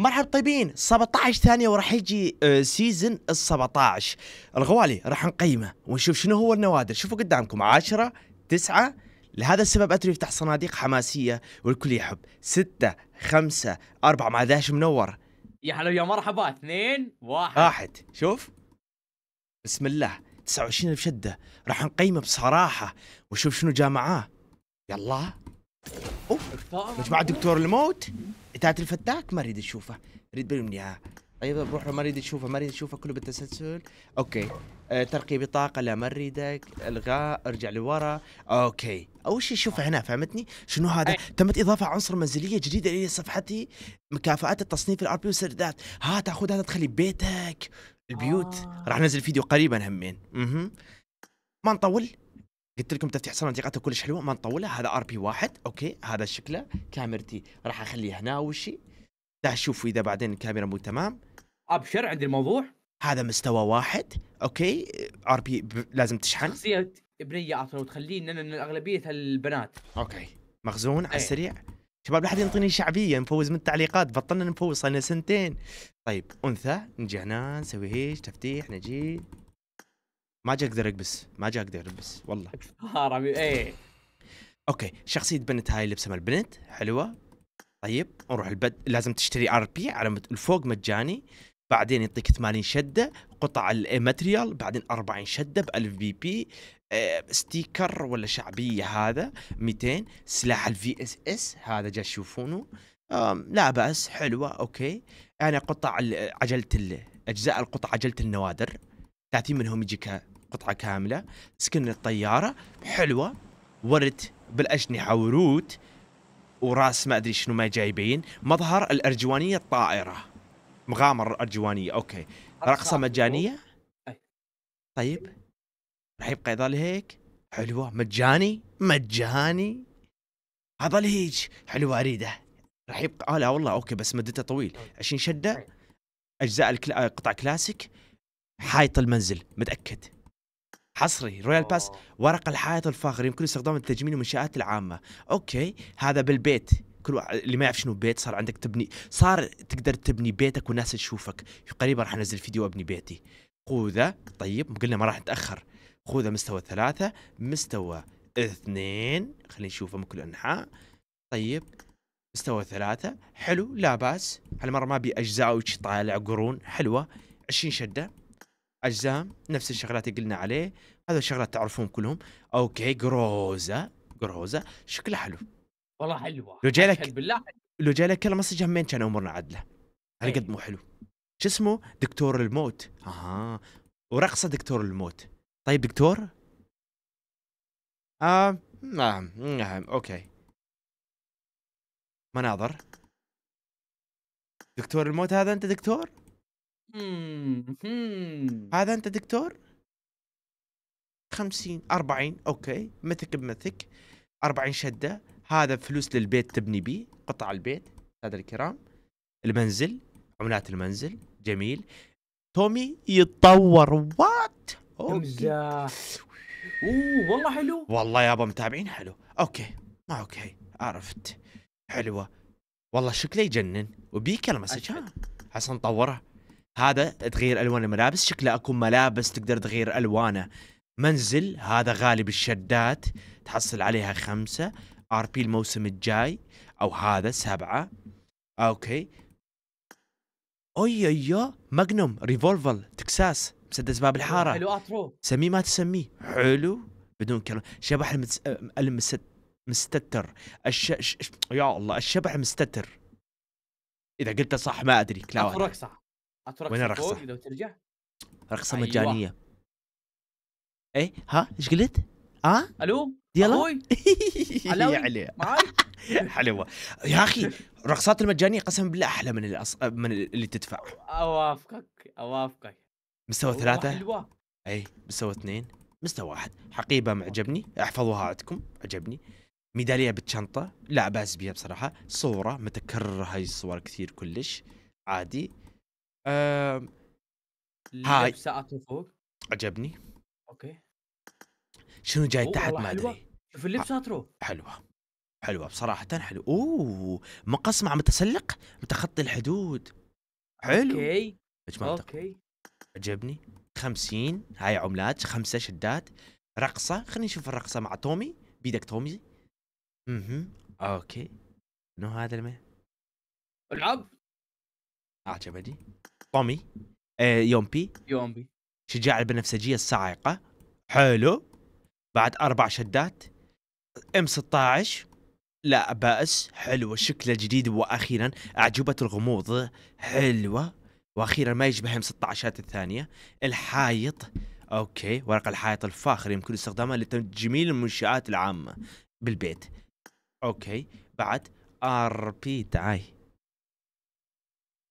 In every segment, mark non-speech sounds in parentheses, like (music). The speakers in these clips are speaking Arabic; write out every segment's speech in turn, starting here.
مرحبا طيبين 17 ثانية وراح يجي سيزن ال 17 الغوالي راح نقيمه ونشوف شنو هو النوادر شوفوا قدامكم 10 9 لهذا السبب اتري يفتح صناديق حماسية والكل يحب 6 5 4 مع داش منور يا هلا يا مرحبا 2 1 1 شوف بسم الله 29 بشدة راح نقيمه بصراحة ونشوف شنو جاء معاه يلا اوه مجموعة دكتور الموت بتاعت الفتاك ما اريد اشوفه اريد بلمني طيب بروح ما اريد اشوفه ما اريد اشوفه كله بالتسلسل اوكي أه ترقي بطاقة لا ما اريدك الغاء ارجع لورا اوكي اول شيء شوف هنا فهمتني شنو هذا تمت اضافة عنصر منزلية جديدة الى صفحتي مكافآت التصنيف الار بي وسردات ها تاخذ هذا تخلي بيتك البيوت آه. راح ننزل فيديو قريبا همين اها ما نطول قلت لكم تفتيح صالون كلش حلوه ما نطوله هذا ار بي واحد اوكي هذا شكله كاميرتي راح اخليه هنا وشي لا شوفوا اذا بعدين الكاميرا مو تمام ابشر عندي الموضوع هذا مستوى واحد اوكي ار بي لازم تشحن شخصيه ابنيه اصلا وتخليه ان اغلبيه البنات اوكي مخزون على إيه. السريع شباب لا حد ينطيني شعبيه نفوز من التعليقات بطلنا نفوز صار سنتين طيب انثى نجي هنا نسوي هيج تفتيح نجي ما جا اقدر البس ما جا اقدر البس والله حرام ايه اوكي شخصيه بنت هاي لبسها مال البنت حلوه طيب نروح البد لازم تشتري ار بي على مت... الفوق مجاني بعدين يعطيك 80 شده قطع الماتريال بعدين 40 شده ب 1000 بي بي آه، ستيكر ولا شعبيه هذا 200 سلاح الفي اس اس هذا جا تشوفونه لا باس حلوه اوكي انا يعني قطع عجله اجزاء القطع عجله النوادر 30 منهم يجيك قطعه كامله سكن الطياره حلوه ورد بالاجنحه ورود وراس ما ادري شنو ما جايبين مظهر الارجوانيه الطائره مغامر الارجوانيه اوكي رقصه مجانيه طيب راح يبقى يظل هيك حلوه مجاني مجاني هذا هيج حلوه اريده راح يبقى اه لا والله اوكي بس مدته طويل 20 طيب. شده طيب. اجزاء الكلا... قطع كلاسيك حائط المنزل متاكد حصري رويال باس ورق الحائط الفاخر يمكن استخدامه لتجميل المنشآت العامة اوكي هذا بالبيت كل واحد اللي ما يعرف شنو بيت صار عندك تبني صار تقدر تبني بيتك والناس تشوفك قريبا راح انزل فيديو ابني بيتي خوذه طيب قلنا ما راح نتاخر خوذه مستوى ثلاثة مستوى اثنين خلينا نشوفه من كل انحاء طيب مستوى ثلاثة حلو لا باس هالمرة ما بي اجزاء طالع قرون حلوة 20 شدة اجزاء نفس الشغلات اللي قلنا عليه هذا الشغلات تعرفون كلهم اوكي جروزا جروزا شكلها حلو والله حلوه لو جاي لك بالله لو جاي لك مسج همين كان امورنا عدله على إيه. قد مو حلو شو اسمه دكتور الموت اها ورقصه دكتور الموت طيب دكتور آه. نعم اوكي مناظر دكتور الموت هذا انت دكتور هذا انت دكتور؟ 50 40 اوكي مثك بمثك 40 شده هذا فلوس للبيت تبني بيه قطع البيت هذا الكرام المنزل عملات المنزل جميل تومي يتطور وات اوكي اوه والله حلو والله يابا متابعين حلو اوكي ما اوكي عرفت حلوه والله شكله يجنن وبيك المسج حسن طوره هذا تغير الوان الملابس شكله اكو ملابس تقدر تغير الوانه منزل هذا غالب الشدات تحصل عليها خمسة ار بي الموسم الجاي او هذا سبعة اوكي اوي ايو ماجنوم ريفولفر تكساس مسدس باب الحاره حلو اترو سميه ما تسميه حلو بدون كلام شبح المس... المست... مستتر الش... ش... يا الله الشبح مستتر اذا قلت صح ما ادري كلاوة صح اترك وين الرخصة؟ لو ترجع رخصة أيوة. مجانية اي ها ايش قلت؟ ها؟ آه؟ الو يلا اخوي (laughs) علي معاي (laughs) حلوه يا اخي الرخصات المجانيه قسما بالله احلى من الأص... من اللي تدفع اوافقك اوافقك مستوى ثلاثة حلوة اي مستوى اثنين مستوى واحد حقيبة معجبني احفظوها عندكم عجبني ميدالية بالشنطة لا باس بها بصراحة صورة متكررة هاي الصور كثير كلش عادي آه... هاي ساعات فوق عجبني اوكي شنو جاي تحت ما ادري شوف اللبس اترو حلوه حلوه بصراحه حلو اوه مقص مع متسلق متخطي الحدود حلو اوكي اوكي عجبني 50 هاي عملات خمسه شدات رقصه خلينا نشوف الرقصه مع تومي بيدك تومي اها اوكي شنو هذا العب عجبني طومي آه يومبي يومبي شجاع البنفسجيه الصاعقه حلو بعد اربع شدات ام 16 لا بأس حلوه شكله جديد واخيرا اعجوبه الغموض حلوه واخيرا ما يشبه ام 16 الثانيه الحايط اوكي ورق الحائط الفاخر يمكن استخدامه لتجميل المنشآت العامة بالبيت اوكي بعد ار بي تعاي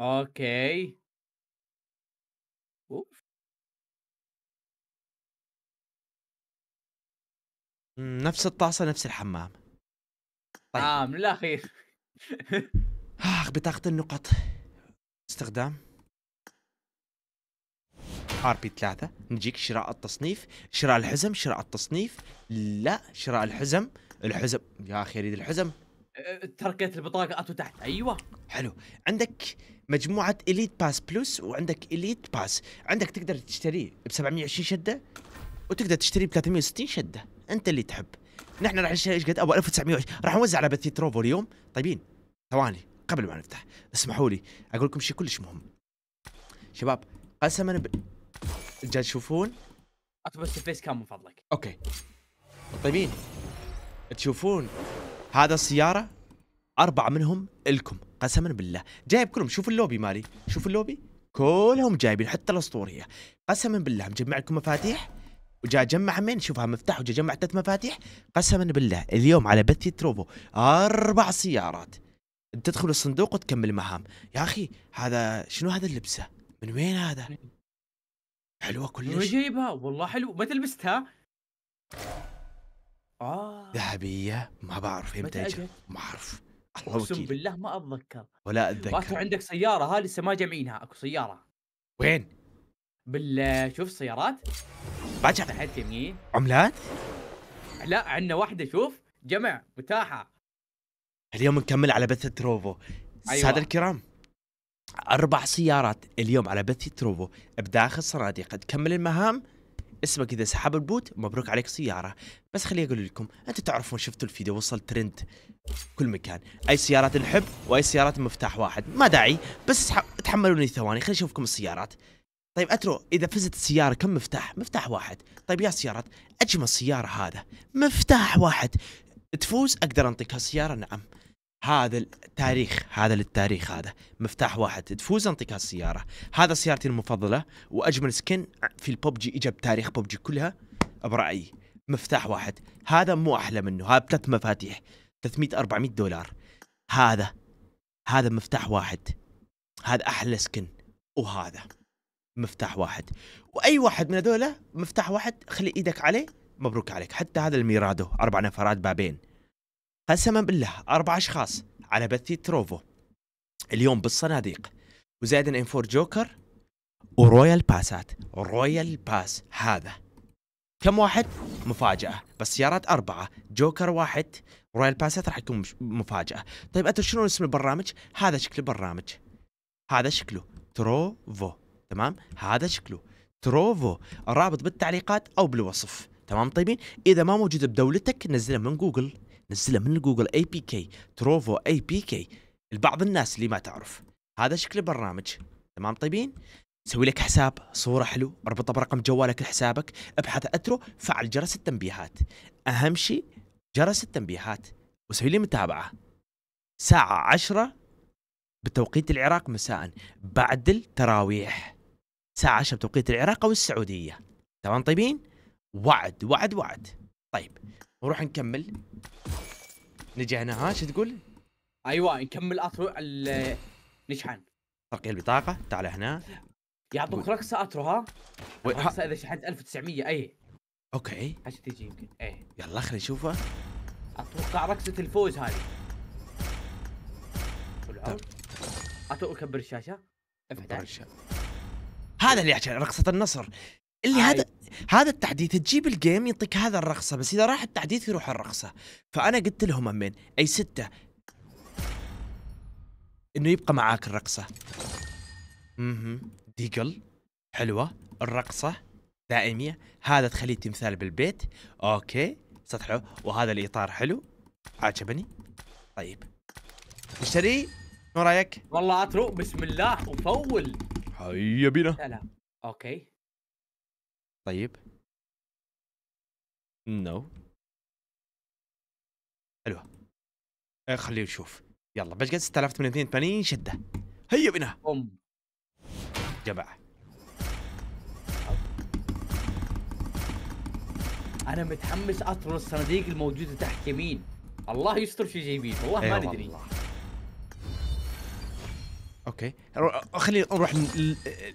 اوكي نفس الطاسه نفس الحمام طيب. آه من الأخير (laughs) آخ بطاقة النقط استخدام ار بي 3 نجيك شراء التصنيف شراء الحزم شراء التصنيف لا شراء الحزم الحزم يا اخي اريد الحزم أه، تركت البطاقة أتو تحت أيوة حلو عندك مجموعة إليت باس بلس وعندك إليت باس عندك تقدر تشتريه ب 720 شدة وتقدر تشتري ب 360 شده انت اللي تحب نحن راح نشتري ايش قد ابو 1920 راح نوزع على بثي تروفو اليوم طيبين ثواني قبل ما نفتح اسمحوا لي اقول لكم شيء كلش مهم شباب قسما ب... جاي تشوفون اكتب بس الفيس كام من فضلك اوكي طيبين تشوفون هذا السياره اربعه منهم الكم قسما بالله جايب كلهم شوف اللوبي مالي شوف اللوبي كلهم جايبين حتى الاسطوريه قسما بالله مجمع لكم مفاتيح وجاء جمع من شوفها مفتاح وجاء جمع ثلاث مفاتيح قسما بالله اليوم على بثي تروفو اربع سيارات تدخل الصندوق وتكمل مهام يا اخي هذا شنو هذا اللبسه من وين هذا حلوه كلش جايبها والله حلو متى لبستها آه. ذهبية ما بعرف امتى اجت ما اعرف اقسم بالله ما اتذكر ولا اتذكر اكو عندك سيارة ها لسه ما جمعينها اكو سيارة وين؟ بال شوف السيارات فجأة تحت يمين عملات؟ لا عندنا واحدة شوف جمع متاحة اليوم نكمل على بث تروفو أيوة. سادة الكرام أربع سيارات اليوم على بث تروفو بداخل صناديق تكمل المهام اسمك اذا سحب البوت مبروك عليك سياره بس خليني اقول لكم انتم تعرفون شفتوا الفيديو وصل ترند كل مكان اي سيارات نحب واي سيارات مفتاح واحد ما داعي بس تحملوني ثواني خليني اشوفكم السيارات طيب اترو اذا فزت السياره كم مفتاح؟ مفتاح واحد، طيب يا سيارات اجمل سياره هذا مفتاح واحد تفوز اقدر انطيك هالسياره نعم هذا التاريخ هذا للتاريخ هذا مفتاح واحد تفوز انطيك هالسياره هذا سيارتي المفضله واجمل سكن في البوب جي اجى بتاريخ بوب جي كلها برايي مفتاح واحد هذا مو احلى منه هذا بثلاث مفاتيح 300 400 دولار هذا هذا مفتاح واحد هذا احلى سكن وهذا مفتاح واحد واي واحد من هذول مفتاح واحد خلي ايدك عليه مبروك عليك حتى هذا الميرادو اربع نفرات بابين قسما بالله اربع اشخاص على بثي تروفو اليوم بالصناديق ان فور جوكر ورويال باسات رويال باس هذا كم واحد مفاجأة بس سيارات أربعة جوكر واحد رويال باسات راح يكون مفاجأة طيب انت شنو اسم البرنامج هذا شكل البرنامج هذا شكله تروفو تمام هذا شكله تروفو الرابط بالتعليقات او بالوصف تمام طيبين اذا ما موجود بدولتك نزله من جوجل نزله من جوجل اي بي كي تروفو اي بي كي لبعض الناس اللي ما تعرف هذا شكل البرنامج تمام طيبين سوي لك حساب صورة حلو اربطه برقم جوالك لحسابك ابحث اترو فعل جرس التنبيهات اهم شيء جرس التنبيهات وسوي لي متابعة ساعة عشرة بتوقيت العراق مساء بعد التراويح الساعة 10 بتوقيت العراق أو السعودية تمام طيبين؟ وعد وعد وعد طيب نروح نكمل نجي هنا ها شو تقول؟ ايوه نكمل اترو نشحن ترقية البطاقة تعال هنا يعطوك رقصة اترو ها؟ رقصة اذا شحنت 1900 اي اوكي عشان تجي يمكن اي يلا خلينا نشوفها اتوقع رقصة الفوز هذه اتوقع كبر الشاشة افتح الشاشة هذا اللي يحكي رقصه النصر اللي هذا هذا التحديث تجيب الجيم يعطيك هذا الرقصه بس اذا راح التحديث يروح الرقصه فانا قلت لهم امين اي سته انه يبقى معاك الرقصه اها ديجل حلوه الرقصه دائميه هذا تخليه تمثال بالبيت اوكي سطحه وهذا الاطار حلو عجبني طيب نشتري رايك؟ والله اترو بسم الله وفول هيا بينا سلام اوكي طيب نو حلوه آه، خليه نشوف يلا قد 6882 شده هيا بنا ام جماعه انا متحمس اطرد الصناديق الموجوده تحت يمين الله يستر في جايبين والله إيه ما ندري اوكي خلينا نروح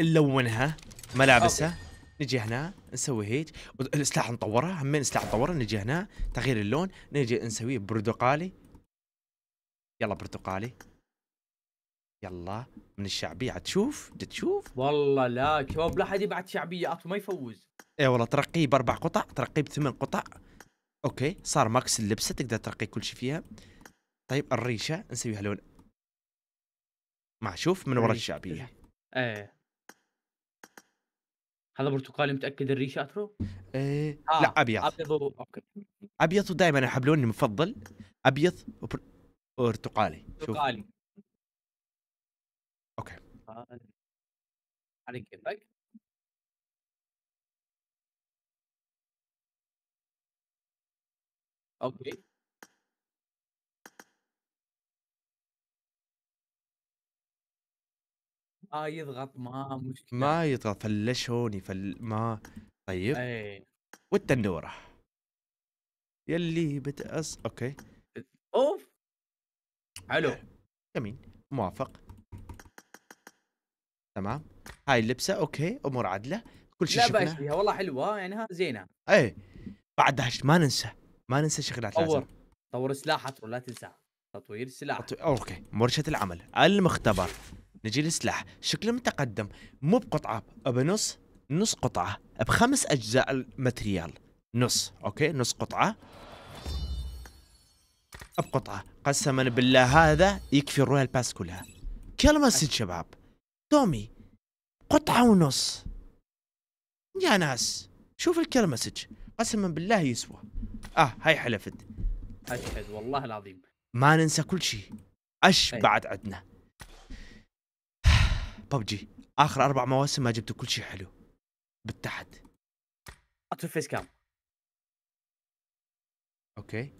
نلونها ملابسها نجي هنا نسوي هيك السلاح نطوره همين السلاح نطوره نجي هنا تغيير اللون نجي نسويه برتقالي يلا برتقالي يلا من الشعبية تشوف تشوف والله لا شباب لا حد يبعت شعبيات ما يفوز اي والله ترقيه باربع قطع ترقيه بثمان قطع اوكي صار ماكس اللبسه تقدر ترقي كل شيء فيها طيب الريشه نسويها لون مع شوف من وراء الشعبيه ايه هذا برتقالي متاكد الريشه اثرو؟ ايه آه. لا ابيض ابيض و... اوكي ابيض ودائما انا حبلوني مفضل ابيض وبرتقالي برتقالي اوكي على كيفك اوكي ما يضغط ما مشكله ما يضغط فلشوني فل ما طيب اي والتندوره يلي بتأس اوكي اوف حلو جميل موافق تمام هاي اللبسه اوكي امور عدله كل شيء لا باس فيها والله حلوه يعني ها زينه ايه بعد بعدها ما ننسى ما ننسى شغلات طور. لازم طور سلاحك ولا تنسى تطوير سلاح أوكي مرشة العمل المختبر نجي للسلاح شكله متقدم مو بقطعه بنص نص قطعه بخمس اجزاء الماتريال نص اوكي نص قطعه بقطعه قسما بالله هذا يكفي الرويال باس كلها كلمه ست شباب تومي قطعه ونص يا ناس شوف الكلمه سج قسما بالله يسوى اه هاي حلفت اشهد والله العظيم ما ننسى كل شيء اش طيب. بعد عندنا ببجي اخر اربع مواسم ما جبتوا كل شيء حلو بالتحت اطفي فيس كام اوكي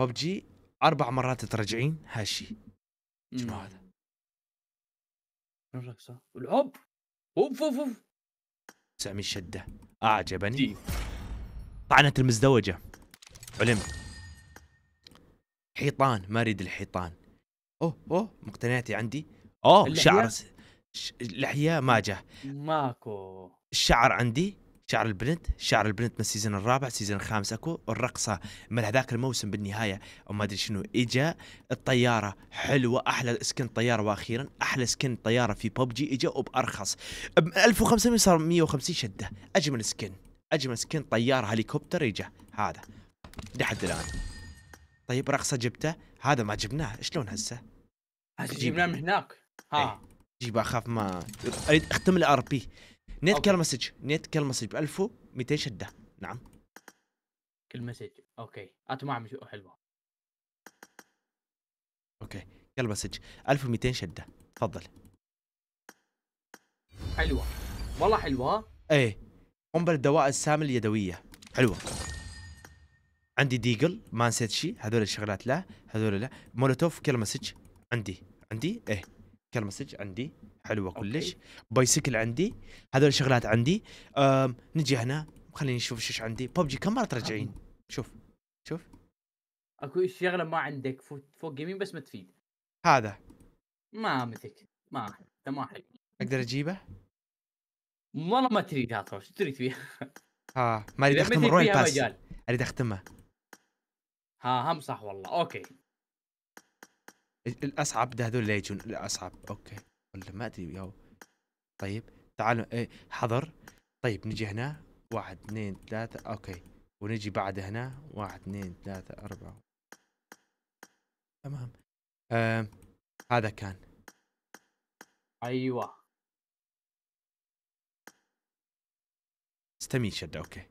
ببجي اربع مرات ترجعين هالشيء شنو هذا؟ روبلوكس العب اوف اوف اوف سامي الشده اعجبني طعنة المزدوجة علم حيطان ما اريد الحيطان اوه اوه مقتنياتي عندي اوه شعر لحيه ما جاء ماكو الشعر عندي شعر البنت شعر البنت من السيزون الرابع السيزون الخامس اكو الرقصه من هذاك الموسم بالنهايه وما ادري شنو اجا الطياره حلوه احلى سكن طياره واخيرا احلى سكن طياره في ببجي اجا وبارخص ب 1500 صار 150 شده اجمل سكن اجمل سكن طياره هليكوبتر اجا هذا لحد الان طيب رقصه جبته هذا ما جبناه شلون هسه؟ جبناه من هناك ها ايه. جيبها اخاف ما اريد اختم الار بي نيت كل مسج نيت كل مسج ب 1200 شدة نعم كل مسج اوكي انت ما عم حلوة اوكي كل مسج 1200 شدة تفضل حلوة والله حلوة ايه قنبلة دواء السام اليدوية حلوة عندي ديجل ما نسيت شيء هذول الشغلات لا هذول لا مولوتوف كل مسج عندي عندي ايه كرمسج عندي حلوه كلش بايسكل عندي هذول الشغلات عندي نجي هنا خليني اشوف شو عندي ببجي كم مره ترجعين شوف شوف اكو شغله ما عندك فوق يمين بس ما تفيد هذا ما متك ما انت ما حلو اقدر اجيبه؟ والله ما تريد هذا شو تريد فيها (laughs) ها ما اريد اختم الرويال باس اريد اختمه ها هم صح والله اوكي الاصعب ده هذول اللي يجون الاصعب اوكي ولا ما ادري ياو طيب تعالوا ايه حضر طيب نجي هنا واحد اثنين ثلاثة اوكي ونجي بعد هنا واحد اثنين ثلاثة أربعة تمام آه هذا كان ايوه استميت شد اوكي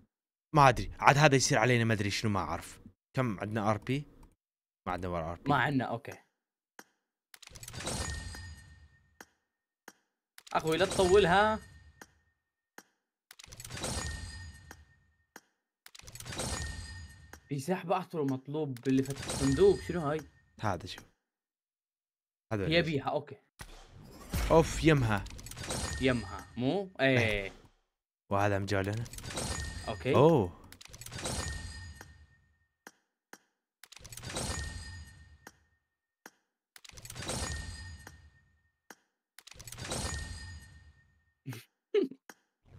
ما ادري عاد هذا يصير علينا ما ادري شنو ما اعرف كم عندنا ار بي ما عندنا ار بي ما عندنا اوكي اخوي لا تطولها في سحب عطر مطلوب اللي فتح الصندوق شنو هاي؟ هذا شوف هذا يبيها اوكي اوف يمها يمها مو؟ ايه, إيه. وهذا هنا اوكي اوه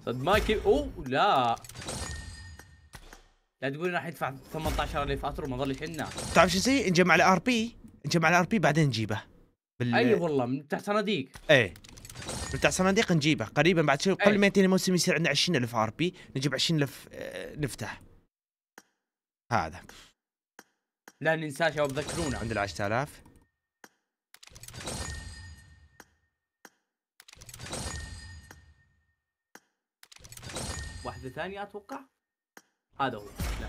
صد ما كي اوه لا لا تقول راح يدفع 18 اللي ما ظل حنا تعرف شو نسوي؟ نجمع الار بي نجمع الار بي بعدين نجيبه بال... اي والله من تحت صناديق ايه من تحت صناديق نجيبه قريبا بعد شوي قبل إيه. ما ينتهي الموسم يصير عندنا 20000 ار بي نجيب 20000 آه، نفتح هذا لا ننساه شباب ذكرونا عند ال 10000 واحده ثانيه اتوقع هذا هو لا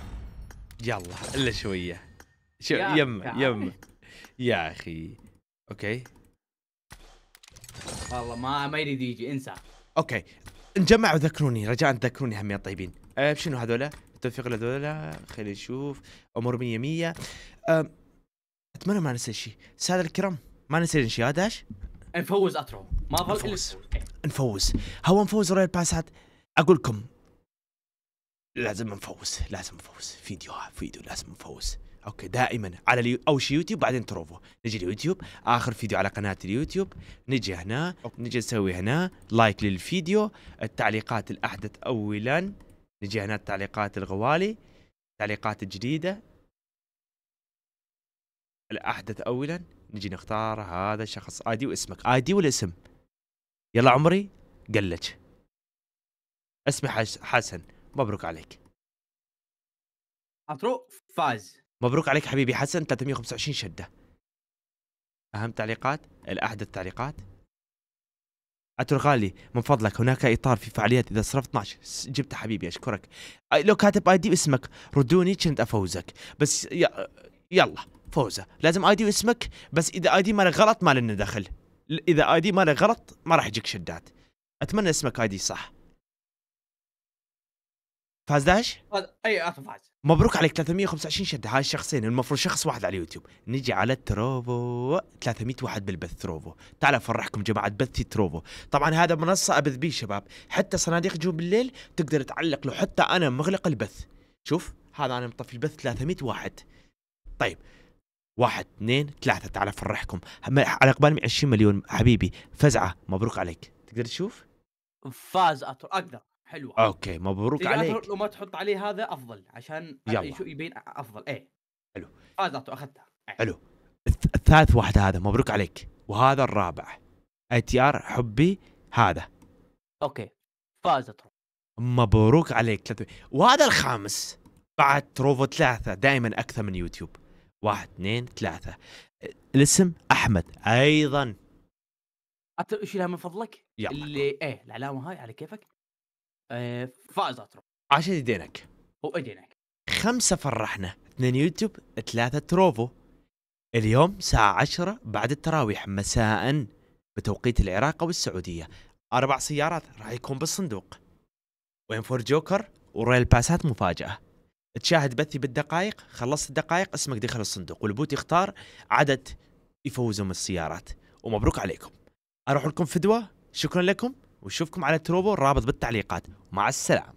يلا الا شويه شو يم يم يا اخي اوكي والله ما ما يريد يجي انسى اوكي نجمع وذكروني رجاء تذكروني هم يا طيبين أه شنو هذولا التوفيق لهذولا خلينا نشوف امور 100 100 أه اتمنى ما ننسى شيء ساده الكرام ما ننسى شيء هذاش نفوز اترو ما ظل نفوز نفوز هو نفوز رويال باسات اقول لكم لازم نفوز لازم نفوز فيديو فيديو لازم نفوز اوكي دائما على اليو... اول شيء يوتيوب بعدين تروفو نجي اليوتيوب اخر فيديو على قناه اليوتيوب نجي هنا أوكي. نجي نسوي هنا لايك للفيديو التعليقات الاحدث اولا نجي هنا التعليقات الغوالي التعليقات الجديده الاحدث اولا نجي نختار هذا الشخص اي دي واسمك اي دي والاسم يلا عمري قلج اسمي حسن مبروك عليك عطرو فاز مبروك عليك حبيبي حسن 325 شده اهم تعليقات الاحدث تعليقات اترك غالي من فضلك هناك اطار في فعاليات اذا صرفت 12 جبته حبيبي اشكرك لو كاتب اي دي اسمك ردوني كنت افوزك بس يلا فوزه لازم اي دي واسمك بس اذا اي دي مالك غلط ما لنا دخل اذا اي دي مالك غلط ما راح يجيك شدات اتمنى اسمك اي دي صح فاز داش؟ اي اخر فاز مبروك عليك 325 شده هاي الشخصين المفروض شخص واحد على اليوتيوب نجي على التروفو 300 واحد بالبث تروفو تعال افرحكم جماعه بثي تروفو طبعا هذا منصه ابث بيه شباب حتى صناديق جو بالليل تقدر تعلق لو حتى انا مغلق البث شوف هذا انا مطفي البث 300 واحد طيب واحد اثنين ثلاثة تعال افرحكم على قبال 20 مليون حبيبي فزعة مبروك عليك تقدر تشوف فاز اقدر حلوه اوكي مبروك عليك لو ما تحط عليه هذا افضل عشان يلا. يبين افضل ايه حلو فازت واخذتها أيه. حلو الثالث واحد هذا مبروك عليك وهذا الرابع اتيار حبي هذا اوكي فازت مبروك عليك وهذا الخامس بعد تروفو ثلاثة دائما أكثر من يوتيوب واحد اثنين ثلاثة الاسم أحمد أيضا أشيلها من فضلك يلا. اللي إيه العلامة هاي على كيفك آه فاز اتروك عشان ايدينك وايدينك خمسة فرحنا اثنين يوتيوب ثلاثة تروفو اليوم الساعة عشرة بعد التراويح مساء بتوقيت العراق والسعودية أربع سيارات راح يكون بالصندوق وين فور جوكر وريل باسات مفاجأة تشاهد بثي بالدقائق خلصت الدقائق اسمك دخل الصندوق والبوت يختار عدد يفوزهم من السيارات ومبروك عليكم اروح لكم فدوه شكرا لكم واشوفكم على تروبو الرابط بالتعليقات مع السلامه